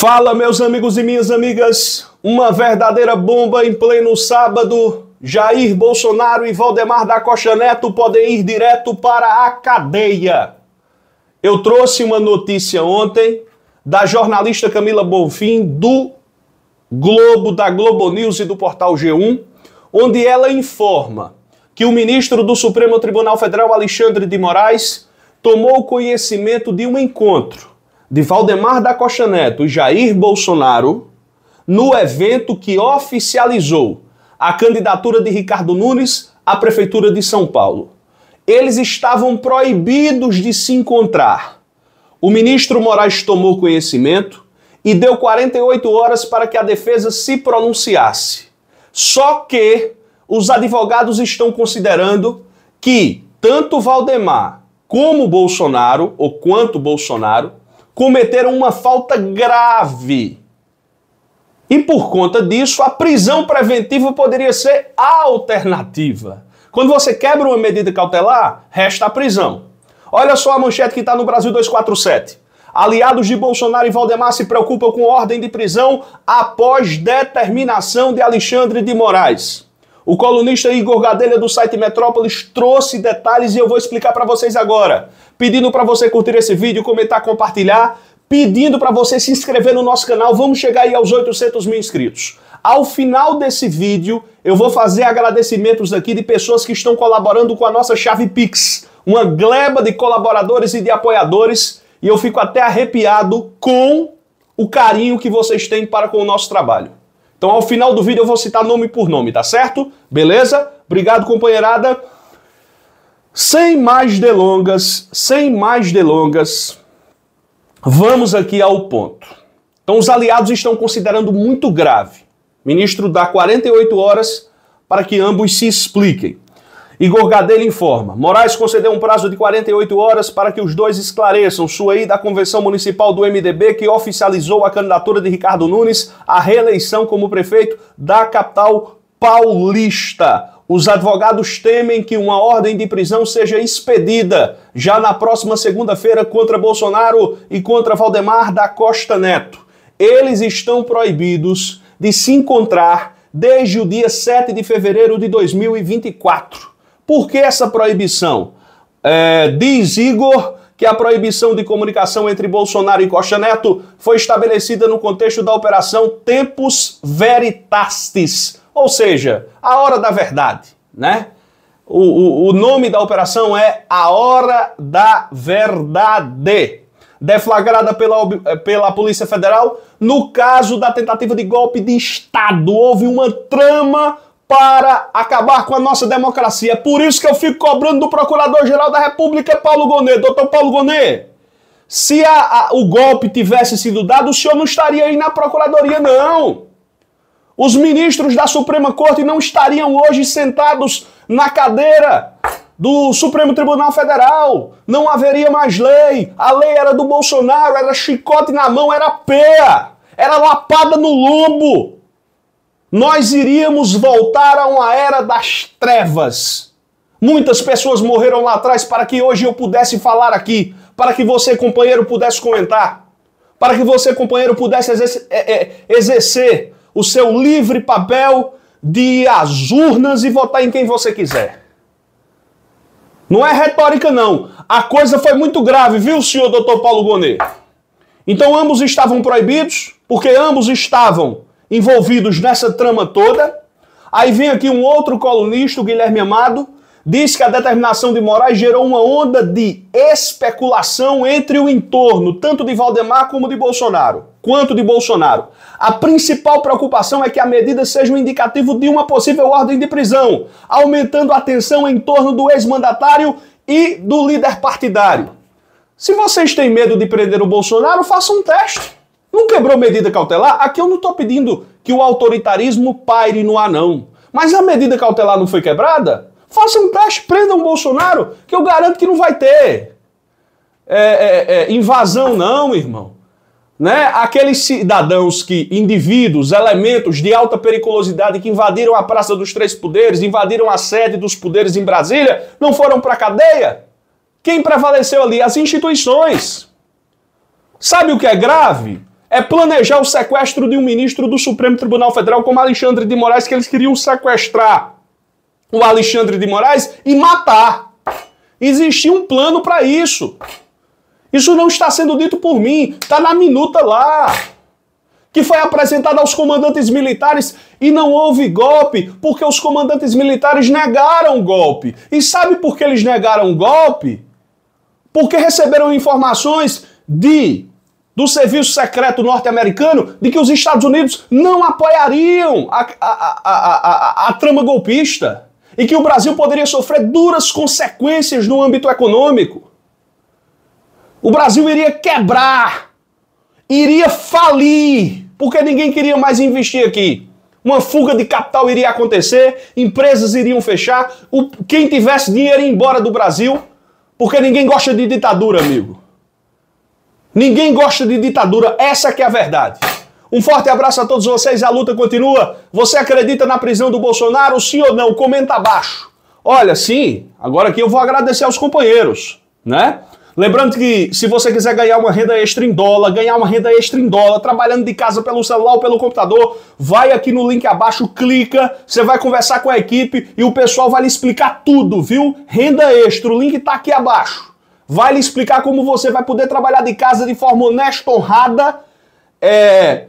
Fala, meus amigos e minhas amigas. Uma verdadeira bomba em pleno sábado. Jair Bolsonaro e Valdemar da Costa Neto podem ir direto para a cadeia. Eu trouxe uma notícia ontem da jornalista Camila Bonfim do Globo, da Globo News e do portal G1, onde ela informa que o ministro do Supremo Tribunal Federal, Alexandre de Moraes, tomou conhecimento de um encontro de Valdemar da Costa Neto e Jair Bolsonaro no evento que oficializou a candidatura de Ricardo Nunes à Prefeitura de São Paulo. Eles estavam proibidos de se encontrar. O ministro Moraes tomou conhecimento e deu 48 horas para que a defesa se pronunciasse. Só que os advogados estão considerando que tanto Valdemar como Bolsonaro, ou quanto Bolsonaro, cometeram uma falta grave. E por conta disso, a prisão preventiva poderia ser a alternativa. Quando você quebra uma medida cautelar, resta a prisão. Olha só a manchete que está no Brasil 247. Aliados de Bolsonaro e Valdemar se preocupam com ordem de prisão após determinação de Alexandre de Moraes. O colunista Igor Gadelha do site Metrópolis trouxe detalhes e eu vou explicar para vocês agora. Pedindo para você curtir esse vídeo, comentar, compartilhar, pedindo para você se inscrever no nosso canal. Vamos chegar aí aos 800 mil inscritos. Ao final desse vídeo, eu vou fazer agradecimentos aqui de pessoas que estão colaborando com a nossa chave Pix, uma gleba de colaboradores e de apoiadores, e eu fico até arrepiado com o carinho que vocês têm para com o nosso trabalho. Então, ao final do vídeo, eu vou citar nome por nome, tá certo? Beleza? Obrigado, companheirada. Sem mais delongas, sem mais delongas, vamos aqui ao ponto. Então, os aliados estão considerando muito grave. O ministro dá 48 horas para que ambos se expliquem. Igor Gadelha informa. Moraes concedeu um prazo de 48 horas para que os dois esclareçam sua ida à convenção municipal do MDB que oficializou a candidatura de Ricardo Nunes à reeleição como prefeito da capital paulista. Os advogados temem que uma ordem de prisão seja expedida já na próxima segunda-feira contra Bolsonaro e contra Valdemar da Costa Neto. Eles estão proibidos de se encontrar desde o dia 7 de fevereiro de 2024. Por que essa proibição? É, diz Igor que a proibição de comunicação entre Bolsonaro e Costa Neto foi estabelecida no contexto da operação Tempus Veritastis, ou seja, a hora da verdade, né? O, o, o nome da operação é A Hora da Verdade, deflagrada pela, eh, pela Polícia Federal no caso da tentativa de golpe de Estado. Houve uma trama para acabar com a nossa democracia. Por isso que eu fico cobrando do Procurador-Geral da República, Paulo Gonet. Doutor Paulo Gonet, se a, a, o golpe tivesse sido dado, o senhor não estaria aí na Procuradoria, não. Os ministros da Suprema Corte não estariam hoje sentados na cadeira do Supremo Tribunal Federal. Não haveria mais lei. A lei era do Bolsonaro, era chicote na mão, era pé, era lapada no lombo nós iríamos voltar a uma era das trevas. Muitas pessoas morreram lá atrás para que hoje eu pudesse falar aqui, para que você, companheiro, pudesse comentar, para que você, companheiro, pudesse é, é, exercer, o seu livre papel de ir às urnas e votar em quem você quiser. Não é retórica, não. A coisa foi muito grave, viu, senhor doutor Paulo Gonet? Então ambos estavam proibidos, porque ambos estavam envolvidos nessa trama toda. Aí vem aqui um outro colunista, o Guilherme Amado, diz que a determinação de Moraes gerou uma onda de especulação entre o entorno, tanto de Valdemar como de Bolsonaro, quanto de Bolsonaro. A principal preocupação é que a medida seja um indicativo de uma possível ordem de prisão, aumentando a tensão em torno do ex-mandatário e do líder partidário. Se vocês têm medo de prender o Bolsonaro, façam um teste quebrou medida cautelar, aqui eu não estou pedindo que o autoritarismo paire no ar, não. Mas a medida cautelar não foi quebrada? Faça um teste, prenda o Bolsonaro, que eu garanto que não vai ter é, é, é, invasão, não, irmão. Né? Aqueles cidadãos que, indivíduos, elementos de alta periculosidade que invadiram a Praça dos Três Poderes, invadiram a sede dos poderes em Brasília, não foram para cadeia? Quem prevaleceu ali? As instituições. Sabe o que é grave? é planejar o sequestro de um ministro do Supremo Tribunal Federal como Alexandre de Moraes, que eles queriam sequestrar o Alexandre de Moraes e matar. Existia um plano para isso. Isso não está sendo dito por mim, está na minuta lá. Que foi apresentada aos comandantes militares e não houve golpe, porque os comandantes militares negaram o golpe. E sabe por que eles negaram o golpe? Porque receberam informações de do Serviço Secreto norte-americano de que os Estados Unidos não apoiariam a, a, a, a, trama golpista e que o Brasil poderia sofrer duras consequências no âmbito econômico. O Brasil iria quebrar, iria falir, porque ninguém queria mais investir aqui. Uma fuga de capital iria acontecer, empresas iriam fechar, quem tivesse dinheiro ia embora do Brasil, porque ninguém gosta de ditadura, amigo. Ninguém gosta de ditadura, essa que é a verdade. Um forte abraço a todos vocês, a luta continua. Você acredita na prisão do Bolsonaro, sim ou não? Comenta abaixo. Olha, sim, agora aqui eu vou agradecer aos companheiros, né? Lembrando que se você quiser ganhar uma renda extra em dólar, ganhar uma renda extra em dólar, trabalhando de casa pelo celular ou pelo computador, vai aqui no link abaixo, clica, você vai conversar com a equipe e o pessoal vai lhe explicar tudo, viu? Renda extra, o link tá aqui abaixo vai lhe explicar como você vai poder trabalhar de casa de forma honesta, honrada, é,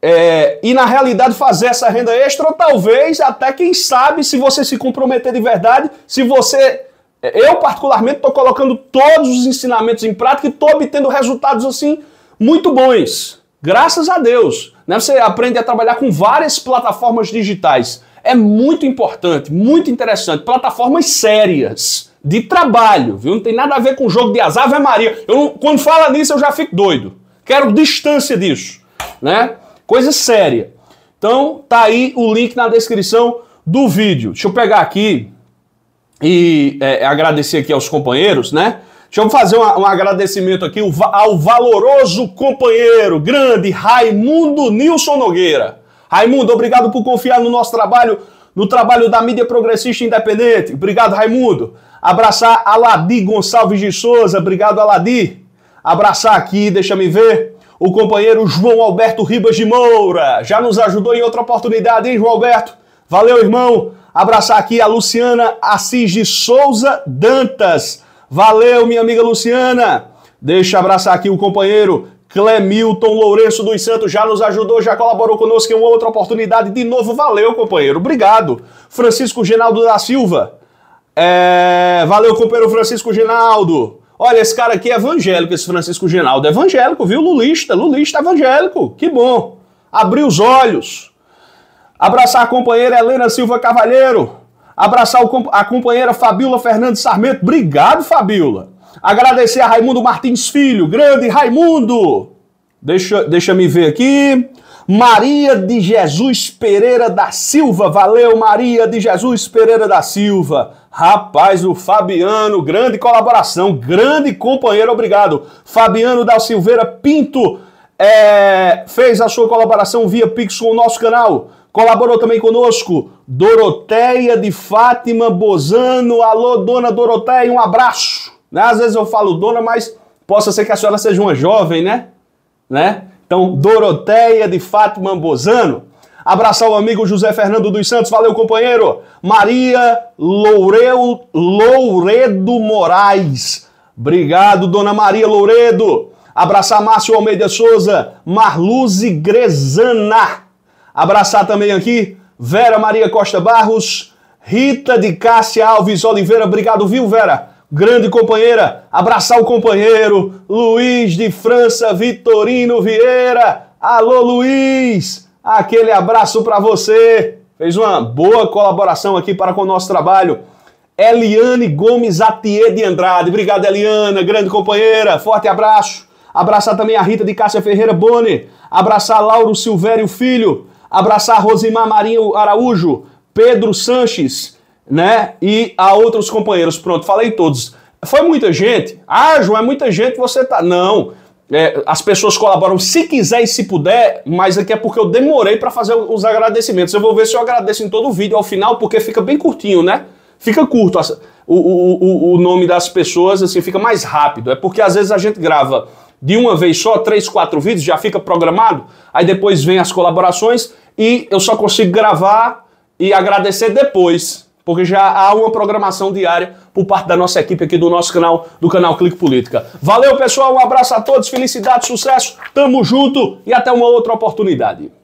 é, e na realidade fazer essa renda extra, ou talvez até quem sabe, se você se comprometer de verdade, se você. Eu, particularmente, estou colocando todos os ensinamentos em prática e estou obtendo resultados assim muito bons. Graças a Deus. Né? Você aprende a trabalhar com várias plataformas digitais. É muito importante, muito interessante. Plataformas sérias de trabalho, viu? Não tem nada a ver com jogo de azar, Ave Maria. Eu não, quando fala nisso, eu já fico doido. Quero distância disso, né? Coisa séria. Então, tá aí o link na descrição do vídeo. Deixa eu pegar aqui e é, agradecer aqui aos companheiros, né? Deixa eu fazer um agradecimento aqui ao valoroso companheiro, grande Raimundo Nilson Nogueira. Raimundo, obrigado por confiar no nosso trabalho no trabalho da mídia progressista independente. Obrigado, Raimundo. Abraçar Aladi Gonçalves de Souza. Obrigado, Aladi. Abraçar aqui, deixa-me ver, o companheiro João Alberto Ribas de Moura. Já nos ajudou em outra oportunidade, hein, João Alberto? Valeu, irmão. Abraçar aqui a Luciana Assis de Souza Dantas. Valeu, minha amiga Luciana. Deixa abraçar aqui o companheiro Clemilton Lourenço dos Santos já nos ajudou, já colaborou conosco em uma outra oportunidade. De novo, valeu, companheiro. Obrigado. Francisco Ginaldo da Silva. É... Valeu, companheiro Francisco Ginaldo. Olha, esse cara aqui é evangélico, esse Francisco Ginaldo É evangélico, viu? Lulista, lulista evangélico. Que bom. Abriu os olhos. Abraçar a companheira Helena Silva Cavalheiro. Abraçar a companheira Fabiola Fernandes Sarmento. Obrigado, Fabiola. Agradecer a Raimundo Martins Filho, grande Raimundo. Deixa, deixa me ver aqui. Maria de Jesus Pereira da Silva, valeu Maria de Jesus Pereira da Silva. Rapaz, o Fabiano, grande colaboração, grande companheiro, obrigado. Fabiano da Silveira Pinto é, fez a sua colaboração via Pix com o nosso canal. Colaborou também conosco Doroteia de Fátima Bozano. Alô, dona Doroteia, um abraço. Né? Às vezes eu falo dona, mas possa ser que a senhora seja uma jovem, né? né? Então, Doroteia de Fátima Bozano. Abraçar o amigo José Fernando dos Santos. Valeu, companheiro. Maria Loureu, Louredo Moraes. Obrigado, dona Maria Louredo. Abraçar Márcio Almeida Souza, Marluze Grezana. Abraçar também aqui Vera Maria Costa Barros, Rita de Cássia Alves Oliveira. Obrigado, viu, Vera? grande companheira, abraçar o companheiro Luiz de França Vitorino Vieira. Alô Luiz, aquele abraço para você. Fez uma boa colaboração aqui para com o nosso trabalho. Eliane Gomes Atier de Andrade. Obrigado, Eliana, grande companheira. Forte abraço. Abraçar também a Rita de Cássia Ferreira Boni. Abraçar Lauro Silvério Filho. Abraçar Rosimar Marinho Araújo. Pedro Sanches né? E a outros companheiros. Pronto, falei todos. Foi muita gente? Ah, João, é muita gente, você tá. Não. É, as pessoas colaboram se quiser e se puder, mas aqui é porque eu demorei para fazer os agradecimentos. Eu vou ver se eu agradeço em todo o vídeo ao final, porque fica bem curtinho, né? Fica curto o, o, o nome das pessoas, assim, fica mais rápido. É porque às vezes a gente grava de uma vez só, três, quatro vídeos, já fica programado, aí depois vem as colaborações e eu só consigo gravar e agradecer depois porque já há uma programação diária por parte da nossa equipe aqui do nosso canal, do canal Clique Política. Valeu, pessoal, um abraço a todos, felicidade, sucesso, tamo junto e até uma outra oportunidade.